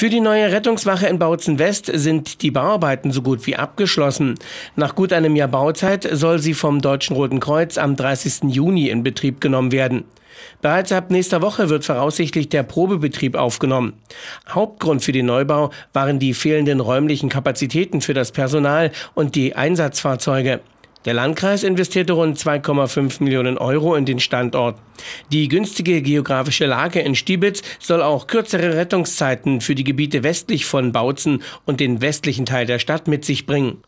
Für die neue Rettungswache in Bautzen West sind die Bauarbeiten so gut wie abgeschlossen. Nach gut einem Jahr Bauzeit soll sie vom Deutschen Roten Kreuz am 30. Juni in Betrieb genommen werden. Bereits ab nächster Woche wird voraussichtlich der Probebetrieb aufgenommen. Hauptgrund für den Neubau waren die fehlenden räumlichen Kapazitäten für das Personal und die Einsatzfahrzeuge. Der Landkreis investierte rund 2,5 Millionen Euro in den Standort. Die günstige geografische Lage in Stiebitz soll auch kürzere Rettungszeiten für die Gebiete westlich von Bautzen und den westlichen Teil der Stadt mit sich bringen.